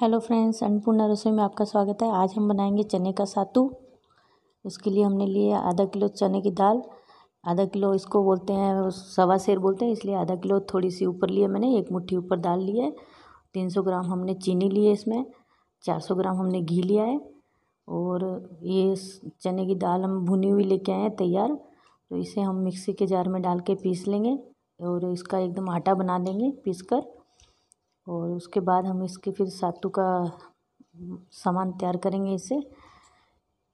hello friends Annapurna रसोई में आपका स्वागत है आज हम बनाएंगे चने का सातू उसके लिए हमने लिए आधा किलो चने की दाल आधा किलो इसको बोलते हैं सवा शेर बोलते हैं इसलिए आधा किलो थोड़ी सी ऊपर लिए मैंने एक मुट्ठी ऊपर दाल ली है तीन सौ ग्राम हमने चीनी ली है इसमें चार सौ ग्राम हमने घी लिया है और ये चने की दाल हम भुनी हुई लेके आए हैं तैयार तो इसे हम मिक्सी के जार में डाल के पीस लेंगे और इसका एकदम आटा बना देंगे पीस कर और उसके बाद हम इसके फिर सातू का सामान तैयार करेंगे इसे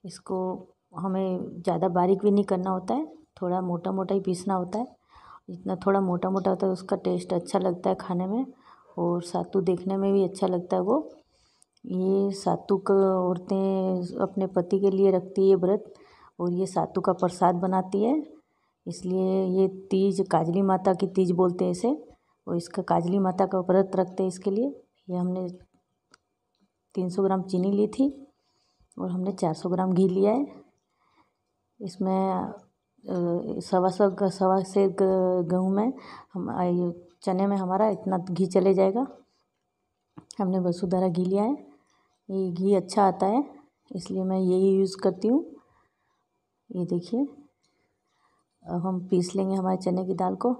इसको हमें ज़्यादा बारीक भी नहीं करना होता है थोड़ा मोटा मोटा ही पीसना होता है जितना थोड़ा मोटा मोटा होता है उसका टेस्ट अच्छा लगता है खाने में और सातू देखने में भी अच्छा लगता है वो ये सातू का औरतें अपने पति के लिए रखती है व्रत और ये सातू का प्रसाद बनाती है इसलिए ये तीज काजली माता की तीज बोलते हैं इसे और इसका काजली माता का व्रत रखते हैं इसके लिए ये हमने तीन सौ ग्राम चीनी ली थी और हमने चार सौ ग्राम घी लिया है इसमें सवा सौ सवा से गेहूँ में हम चने में हमारा इतना घी चले जाएगा हमने वसुधारा घी लिया है ये घी अच्छा आता है इसलिए मैं यही यूज़ करती हूँ ये देखिए अब हम पीस लेंगे हमारे चने की दाल को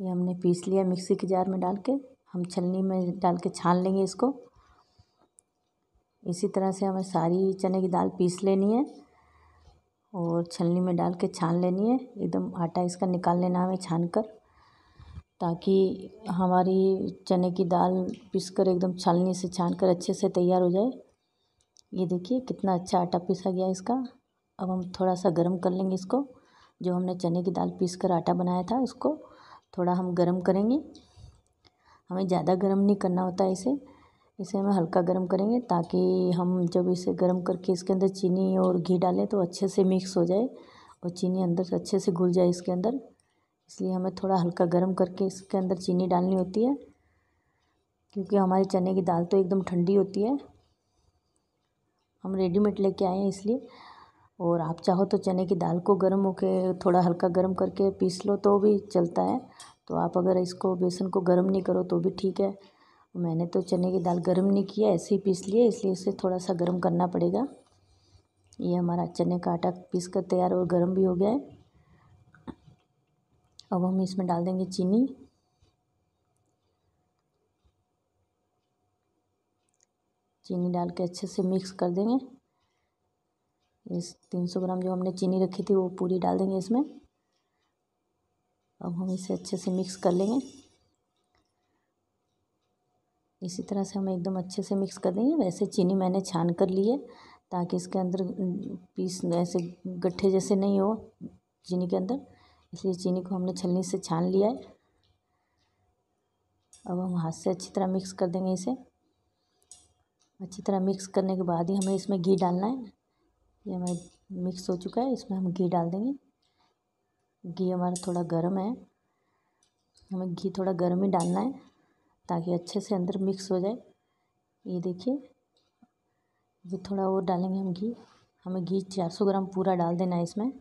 ये हमने पीस लिया मिक्सी के जार में डाल के हम छलनी में डाल के छान लेंगे इसको इसी तरह से हमें सारी चने की दाल पीस लेनी है और छलनी में डाल के छान लेनी है एकदम आटा इसका निकाल लेना हमें छान कर ताकि हमारी चने की दाल पीस कर एकदम छलनी से छान कर अच्छे से तैयार हो जाए ये देखिए कितना अच्छा आटा पीसा गया इसका अब हम थोड़ा सा गर्म कर लेंगे इसको जो हमने चने की दाल पीस कर आटा बनाया था उसको थोड़ा हम गर्म करेंगे हमें ज़्यादा गर्म नहीं करना होता है इसे इसे हमें हल्का गर्म करेंगे ताकि हम जब इसे गर्म करके इसके अंदर चीनी और घी डालें तो अच्छे से मिक्स हो जाए और चीनी अंदर से अच्छे से घुल जाए इसके अंदर इसलिए हमें थोड़ा हल्का गर्म करके इसके अंदर चीनी डालनी होती है क्योंकि हमारे चने की दाल तो एकदम ठंडी होती है हम रेडीमेड लेके आए हैं इसलिए और आप चाहो तो चने की दाल को गर्म होके थोड़ा हल्का गर्म करके पीस लो तो भी चलता है तो आप अगर इसको बेसन को गर्म नहीं करो तो भी ठीक है मैंने तो चने की दाल गर्म नहीं किया ऐसे ही पीस लिए इसलिए इसे थोड़ा सा गर्म करना पड़ेगा ये हमारा चने का आटा पीस कर तैयार और गर्म भी हो गया है अब हम इसमें डाल देंगे चीनी चीनी डाल के अच्छे से मिक्स कर देंगे इस 300 ग्राम जो हमने चीनी रखी थी वो पूरी डाल देंगे इसमें अब हम इसे अच्छे से मिक्स कर लेंगे इसी तरह से हम एकदम अच्छे से मिक्स कर देंगे वैसे चीनी मैंने छान कर ली है ताकि इसके अंदर पीस ऐसे गट्ठे जैसे नहीं हो चीनी के अंदर इसलिए चीनी को हमने छलनी से छान लिया है अब हम हाथ से अच्छी तरह मिक्स कर देंगे इसे अच्छी तरह मिक्स करने के बाद ही हमें इसमें घी डालना है ये हमें मिक्स हो चुका है इसमें हम घी डाल देंगे घी हमारा थोड़ा गर्म है हमें घी थोड़ा गर्म ही डालना है ताकि अच्छे से अंदर मिक्स हो जाए ये देखिए अभी थोड़ा और डालेंगे हम घी हमें घी चार सौ ग्राम पूरा डाल देना है इसमें अब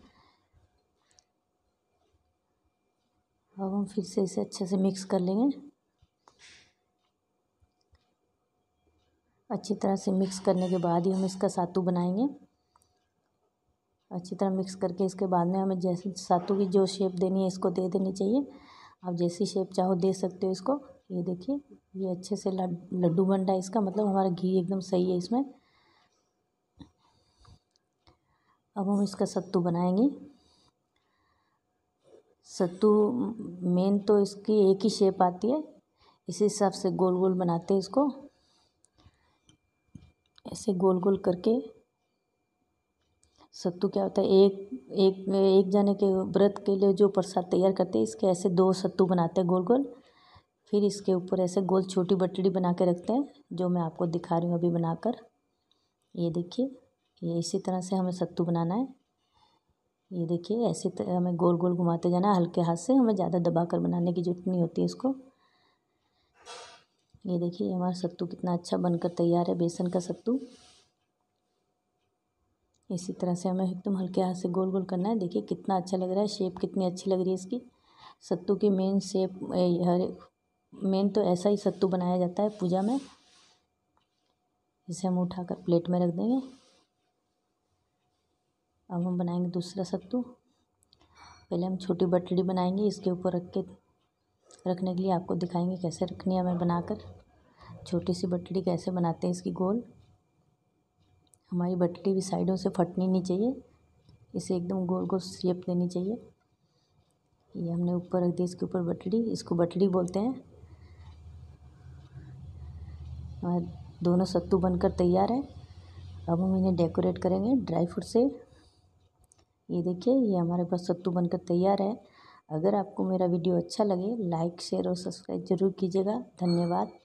हम फिर से इसे अच्छे से मिक्स कर लेंगे अच्छी तरह से मिक्स करने के बाद ही हम इसका सातू बनाएंगे अच्छी तरह मिक्स करके इसके बाद में हमें जैसे सत्तू की जो शेप देनी है इसको दे देनी चाहिए आप जैसी शेप चाहो दे सकते हो इसको ये देखिए ये अच्छे से लड्डू बन रहा है इसका मतलब हमारा घी एकदम सही है इसमें अब हम इसका सत्तू बनाएंगे सत्तू मेन तो इसकी एक ही शेप आती है इसी हिसाब से गोल गोल बनाते हैं इसको ऐसे गोल गोल करके सत्तू क्या होता है एक एक एक जने के व्रत के लिए जो प्रसाद तैयार करते हैं इसके ऐसे दो सत्तू बनाते हैं गोल गोल फिर इसके ऊपर ऐसे गोल छोटी बटड़ी बना के रखते हैं जो मैं आपको दिखा रही हूँ अभी बनाकर ये देखिए ये इसी तरह से हमें सत्तू बनाना है ये देखिए ऐसे हमें गोल गोल घुमाते जाना है हल्के हाथ से हमें ज़्यादा दबा कर बनाने की जरूरत नहीं होती इसको ये देखिए हमारा सत्तू कितना अच्छा बनकर तैयार है बेसन का सत्तू इसी तरह से हमें एकदम हल्के हाथ से गोल गोल करना है देखिए कितना अच्छा लग रहा है शेप कितनी अच्छी लग रही है इसकी सत्तू की मेन शेप हर मेन तो ऐसा ही सत्तू बनाया जाता है पूजा में इसे हम उठाकर प्लेट में रख देंगे अब हम बनाएंगे दूसरा सत्तू पहले हम छोटी बटड़ी बनाएंगे इसके ऊपर रख के रखने के लिए आपको दिखाएंगे कैसे रखनी है हमें बनाकर छोटी सी बटड़ी कैसे बनाते हैं इसकी गोल हमारी बटली भी साइडों से फटनी नहीं चाहिए इसे एकदम गोल गोल शेप देनी चाहिए ये हमने ऊपर रख दी इसके ऊपर बटली इसको बटली बोलते हैं हमारे दोनों सत्तू बनकर तैयार है अब हम इन्हें डेकोरेट करेंगे ड्राई फ्रूट से ये देखिए ये हमारे पास सत्तू बनकर तैयार है अगर आपको मेरा वीडियो अच्छा लगे लाइक शेयर और सब्सक्राइब ज़रूर कीजिएगा धन्यवाद